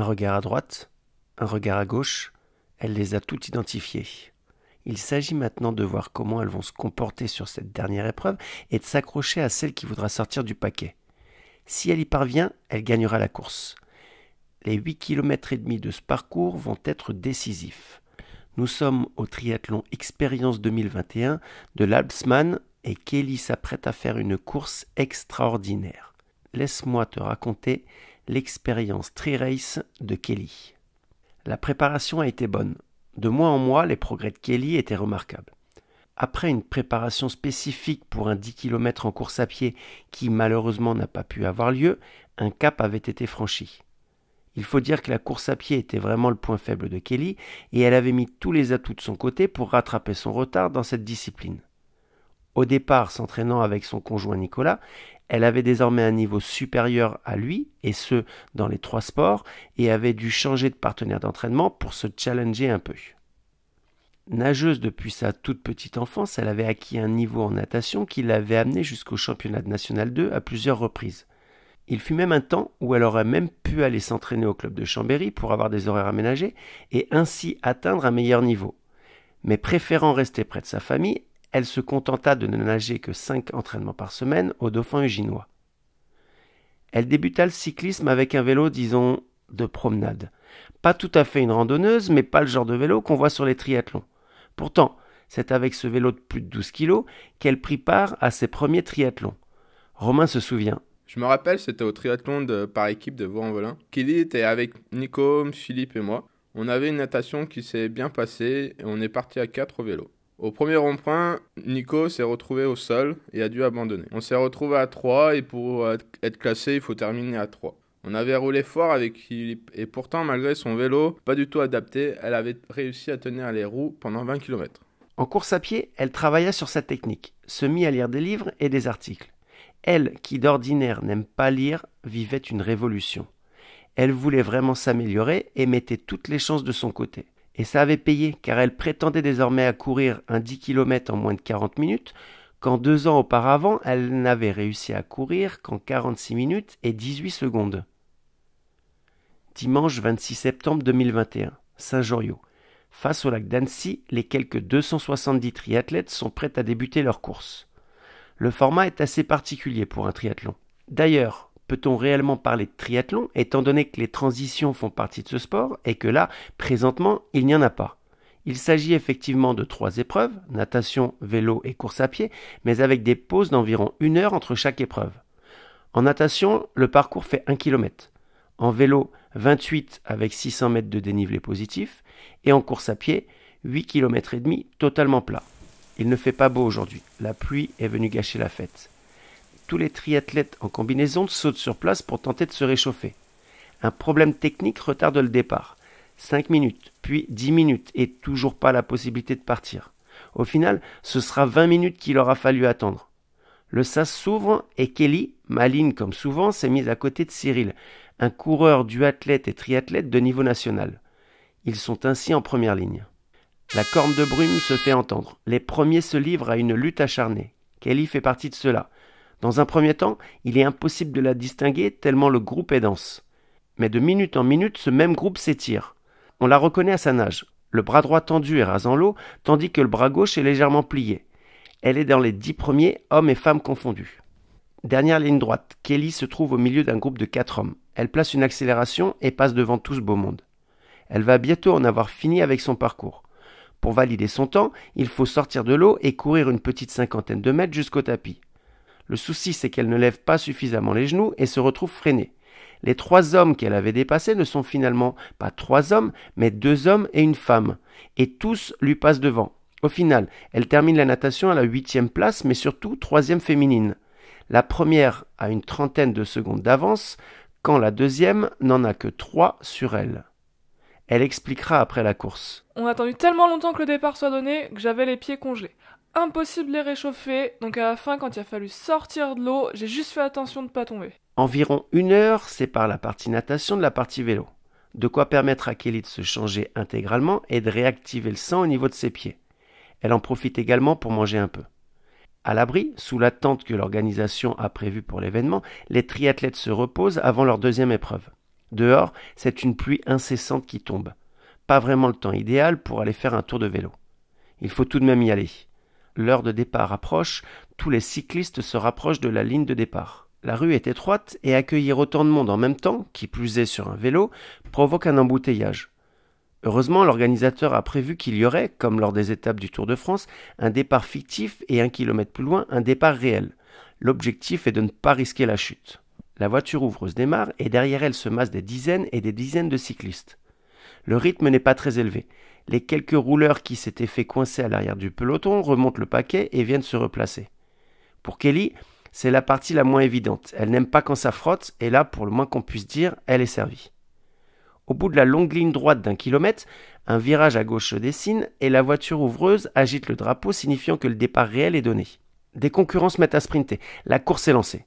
Un regard à droite, un regard à gauche, elle les a toutes identifiées. Il s'agit maintenant de voir comment elles vont se comporter sur cette dernière épreuve et de s'accrocher à celle qui voudra sortir du paquet. Si elle y parvient, elle gagnera la course. Les 8 km et demi de ce parcours vont être décisifs. Nous sommes au triathlon Expérience 2021 de l'Alpsman et Kelly s'apprête à faire une course extraordinaire. Laisse-moi te raconter l'expérience tri-race de Kelly. La préparation a été bonne. De mois en mois, les progrès de Kelly étaient remarquables. Après une préparation spécifique pour un 10 km en course à pied qui malheureusement n'a pas pu avoir lieu, un cap avait été franchi. Il faut dire que la course à pied était vraiment le point faible de Kelly et elle avait mis tous les atouts de son côté pour rattraper son retard dans cette discipline. Au départ, s'entraînant avec son conjoint Nicolas, elle avait désormais un niveau supérieur à lui, et ce, dans les trois sports, et avait dû changer de partenaire d'entraînement pour se challenger un peu. Nageuse depuis sa toute petite enfance, elle avait acquis un niveau en natation qui l'avait amenée jusqu'au championnat de National 2 à plusieurs reprises. Il fut même un temps où elle aurait même pu aller s'entraîner au club de Chambéry pour avoir des horaires aménagés et ainsi atteindre un meilleur niveau. Mais préférant rester près de sa famille, elle se contenta de ne nager que cinq entraînements par semaine au dauphin uginois. Elle débuta le cyclisme avec un vélo, disons, de promenade. Pas tout à fait une randonneuse, mais pas le genre de vélo qu'on voit sur les triathlons. Pourtant, c'est avec ce vélo de plus de 12 kilos qu'elle prit part à ses premiers triathlons. Romain se souvient. Je me rappelle, c'était au triathlon de, par équipe de Vaux-en-Velin. Kelly était avec Nicom, Philippe et moi. On avait une natation qui s'est bien passée et on est parti à quatre vélos. vélo. Au premier rond-point, Nico s'est retrouvé au sol et a dû abandonner. On s'est retrouvé à 3 et pour être classé, il faut terminer à 3. On avait roulé fort avec Philippe et pourtant, malgré son vélo pas du tout adapté, elle avait réussi à tenir les roues pendant 20 km. En course à pied, elle travailla sur sa technique, se mit à lire des livres et des articles. Elle, qui d'ordinaire n'aime pas lire, vivait une révolution. Elle voulait vraiment s'améliorer et mettait toutes les chances de son côté et ça avait payé car elle prétendait désormais à courir un 10 km en moins de 40 minutes, quand deux ans auparavant elle n'avait réussi à courir qu'en 46 minutes et 18 secondes. Dimanche 26 septembre 2021, Saint-Joriot. Face au lac d'Annecy, les quelques 270 triathlètes sont prêts à débuter leur course. Le format est assez particulier pour un triathlon. D'ailleurs, Peut-on réellement parler de triathlon étant donné que les transitions font partie de ce sport et que là, présentement, il n'y en a pas il s'agit effectivement de trois épreuves, natation, vélo et course à pied, mais avec des pauses d'environ une heure entre chaque épreuve. En natation, le parcours fait 1 km. En vélo, 28 avec 600 mètres de dénivelé positif. Et en course à pied, 8 km et demi totalement plat. Il ne fait pas beau aujourd'hui. La pluie est venue gâcher la fête tous les triathlètes en combinaison sautent sur place pour tenter de se réchauffer. Un problème technique retarde le départ. 5 minutes, puis 10 minutes et toujours pas la possibilité de partir. Au final, ce sera 20 minutes qu'il aura fallu attendre. Le sas s'ouvre et Kelly, maligne comme souvent, s'est mise à côté de Cyril, un coureur du athlète et triathlète de niveau national. Ils sont ainsi en première ligne. La corne de brume se fait entendre. Les premiers se livrent à une lutte acharnée. Kelly fait partie de cela. Dans un premier temps, il est impossible de la distinguer tellement le groupe est dense. Mais de minute en minute, ce même groupe s'étire. On la reconnaît à sa nage, le bras droit tendu et rasant l'eau, tandis que le bras gauche est légèrement plié. Elle est dans les dix premiers, hommes et femmes confondus. Dernière ligne droite, Kelly se trouve au milieu d'un groupe de quatre hommes. Elle place une accélération et passe devant tout ce beau monde. Elle va bientôt en avoir fini avec son parcours. Pour valider son temps, il faut sortir de l'eau et courir une petite cinquantaine de mètres jusqu'au tapis. Le souci, c'est qu'elle ne lève pas suffisamment les genoux et se retrouve freinée. Les trois hommes qu'elle avait dépassés ne sont finalement pas trois hommes, mais deux hommes et une femme, et tous lui passent devant. Au final, elle termine la natation à la huitième place, mais surtout troisième féminine. La première a une trentaine de secondes d'avance, quand la deuxième n'en a que trois sur elle. Elle expliquera après la course. On a attendu tellement longtemps que le départ soit donné que j'avais les pieds congelés impossible de les réchauffer, donc à la fin, quand il a fallu sortir de l'eau, j'ai juste fait attention de ne pas tomber. Environ une heure sépare la partie natation de la partie vélo, de quoi permettre à Kelly de se changer intégralement et de réactiver le sang au niveau de ses pieds. Elle en profite également pour manger un peu. À l'abri, sous l'attente que l'organisation a prévue pour l'événement, les triathlètes se reposent avant leur deuxième épreuve. Dehors, c'est une pluie incessante qui tombe. Pas vraiment le temps idéal pour aller faire un tour de vélo. Il faut tout de même y aller l'heure de départ approche, tous les cyclistes se rapprochent de la ligne de départ. La rue est étroite et accueillir autant de monde en même temps, qui plus est sur un vélo, provoque un embouteillage. Heureusement, l'organisateur a prévu qu'il y aurait, comme lors des étapes du Tour de France, un départ fictif et un kilomètre plus loin, un départ réel. L'objectif est de ne pas risquer la chute. La voiture ouvreuse démarre et derrière elle se massent des dizaines et des dizaines de cyclistes. Le rythme n'est pas très élevé. Les quelques rouleurs qui s'étaient fait coincer à l'arrière du peloton remontent le paquet et viennent se replacer. Pour Kelly, c'est la partie la moins évidente. Elle n'aime pas quand ça frotte, et là, pour le moins qu'on puisse dire, elle est servie. Au bout de la longue ligne droite d'un kilomètre, un virage à gauche se dessine et la voiture ouvreuse agite le drapeau signifiant que le départ réel est donné. Des concurrents se mettent à sprinter. La course est lancée.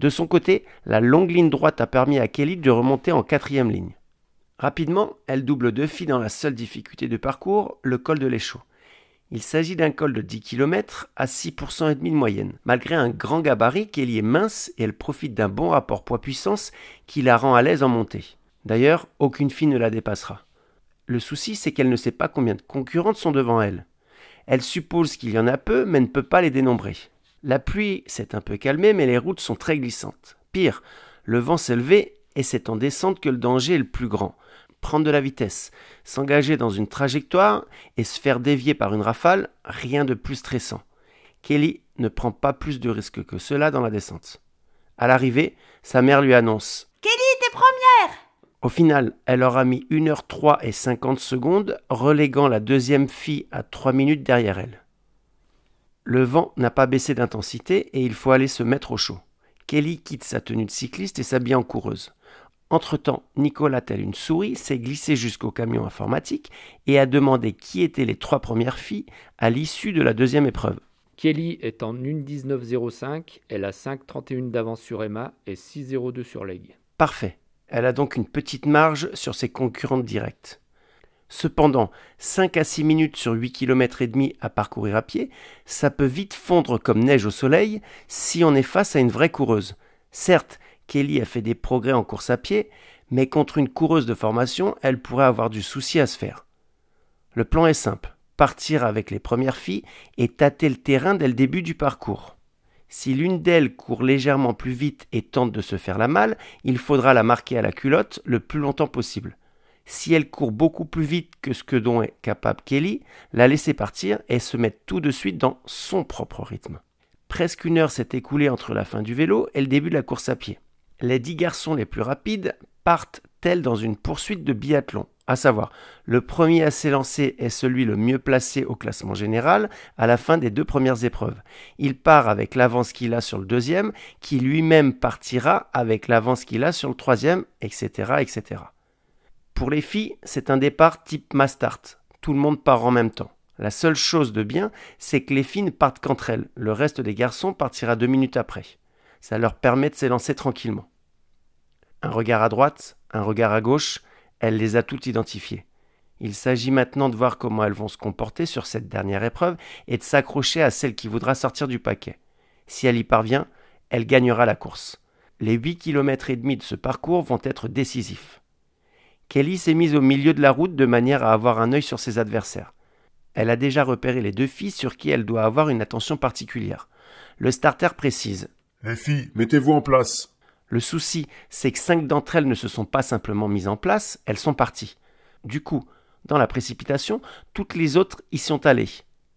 De son côté, la longue ligne droite a permis à Kelly de remonter en quatrième ligne. Rapidement, elle double deux filles dans la seule difficulté de parcours, le col de l'Échaud. Il s'agit d'un col de 10 km à 6% et de moyenne. Malgré un grand gabarit, y est mince et elle profite d'un bon rapport poids-puissance qui la rend à l'aise en montée. D'ailleurs, aucune fille ne la dépassera. Le souci, c'est qu'elle ne sait pas combien de concurrentes sont devant elle. Elle suppose qu'il y en a peu, mais ne peut pas les dénombrer. La pluie s'est un peu calmée, mais les routes sont très glissantes. Pire, le vent s'est levé et c'est en descente que le danger est le plus grand prendre de la vitesse, s'engager dans une trajectoire et se faire dévier par une rafale, rien de plus stressant. Kelly ne prend pas plus de risques que cela dans la descente. À l'arrivée, sa mère lui annonce Kelly, t'es première Au final, elle aura mis 1h03 et 50 secondes, reléguant la deuxième fille à 3 minutes derrière elle. Le vent n'a pas baissé d'intensité et il faut aller se mettre au chaud. Kelly quitte sa tenue de cycliste et s'habille en coureuse. Entre-temps, Nicolas, tel une souris, s'est glissé jusqu'au camion informatique et a demandé qui étaient les trois premières filles à l'issue de la deuxième épreuve. Kelly est en 1.19.05, elle a 5.31 d'avance sur Emma et 6.02 sur Leg. Parfait, elle a donc une petite marge sur ses concurrentes directes. Cependant, 5 à 6 minutes sur 8 km et demi à parcourir à pied, ça peut vite fondre comme neige au soleil si on est face à une vraie coureuse. Certes, Kelly a fait des progrès en course à pied, mais contre une coureuse de formation, elle pourrait avoir du souci à se faire. Le plan est simple partir avec les premières filles et tâter le terrain dès le début du parcours. Si l'une d'elles court légèrement plus vite et tente de se faire la malle, il faudra la marquer à la culotte le plus longtemps possible. Si elle court beaucoup plus vite que ce que dont est capable Kelly, la laisser partir et se mettre tout de suite dans son propre rythme. Presque une heure s'est écoulée entre la fin du vélo et le début de la course à pied les dix garçons les plus rapides partent tels dans une poursuite de biathlon à savoir, le premier à s'élancer est celui le mieux placé au classement général à la fin des deux premières épreuves. Il part avec l'avance qu'il a sur le deuxième, qui lui-même partira avec l'avance qu'il a sur le troisième, etc., etc. Pour les filles, c'est un départ type mastart. Tout le monde part en même temps. La seule chose de bien, c'est que les filles ne partent qu'entre elles. Le reste des garçons partira deux minutes après ça leur permet de s'élancer tranquillement. Un regard à droite, un regard à gauche, elle les a toutes identifiées. Il s'agit maintenant de voir comment elles vont se comporter sur cette dernière épreuve et de s'accrocher à celle qui voudra sortir du paquet. Si elle y parvient, elle gagnera la course. Les 8 km et demi de ce parcours vont être décisifs. Kelly s'est mise au milieu de la route de manière à avoir un œil sur ses adversaires. Elle a déjà repéré les deux filles sur qui elle doit avoir une attention particulière. Le starter précise les eh, filles, mettez-vous en place. Le souci, c'est que cinq d'entre elles ne se sont pas simplement mises en place, elles sont parties. Du coup, dans la précipitation, toutes les autres y sont allées.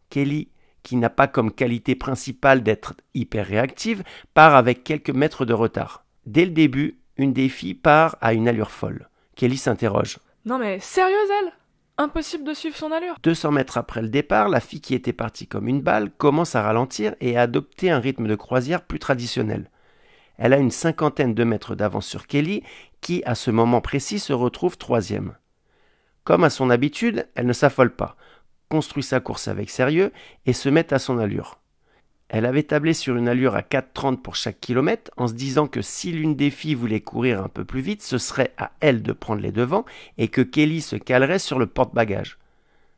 Kelly, qui n'a pas comme qualité principale d'être hyper réactive, part avec quelques mètres de retard. Dès le début, une des filles part à une allure folle. Kelly s'interroge. Non mais sérieuse elle Impossible de suivre son allure. 200 mètres après le départ, la fille qui était partie comme une balle commence à ralentir et à adopter un rythme de croisière plus traditionnel. Elle a une cinquantaine de mètres d'avance sur Kelly, qui à ce moment précis se retrouve troisième. Comme à son habitude, elle ne s'affole pas, construit sa course avec sérieux et se met à son allure. Elle avait tablé sur une allure à 4,30 pour chaque kilomètre en se disant que si l'une des filles voulait courir un peu plus vite, ce serait à elle de prendre les devants et que Kelly se calerait sur le porte-bagages.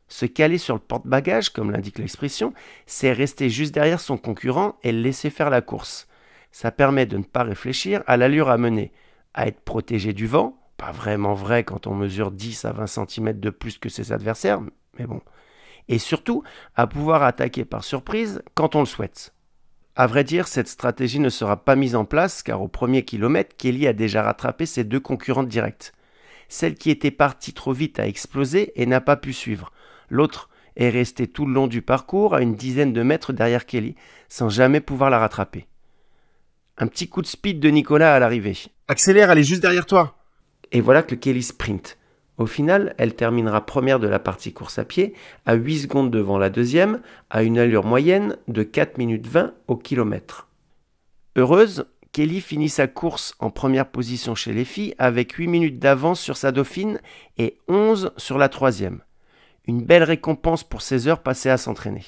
Se caler sur le porte-bagages, comme l'indique l'expression, c'est rester juste derrière son concurrent et le laisser faire la course. Ça permet de ne pas réfléchir à l'allure à mener, à être protégé du vent, pas vraiment vrai quand on mesure 10 à 20 cm de plus que ses adversaires, mais bon, et surtout à pouvoir attaquer par surprise quand on le souhaite. À vrai dire, cette stratégie ne sera pas mise en place car au premier kilomètre, Kelly a déjà rattrapé ses deux concurrentes directes. Celle qui était partie trop vite a explosé et n'a pas pu suivre. L'autre est restée tout le long du parcours à une dizaine de mètres derrière Kelly sans jamais pouvoir la rattraper. Un petit coup de speed de Nicolas à l'arrivée. Accélère, elle est juste derrière toi. Et voilà que Kelly sprint. Au final, elle terminera première de la partie course à pied, à 8 secondes devant la deuxième, à une allure moyenne de 4 minutes 20 au kilomètre. Heureuse, Kelly finit sa course en première position chez les filles avec 8 minutes d'avance sur sa dauphine et 11 sur la troisième. Une belle récompense pour ses heures passées à s'entraîner.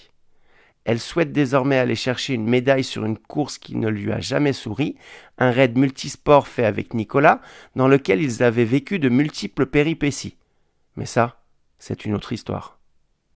Elle souhaite désormais aller chercher une médaille sur une course qui ne lui a jamais souri, un raid multisport fait avec Nicolas, dans lequel ils avaient vécu de multiples péripéties. Mais ça, c'est une autre histoire.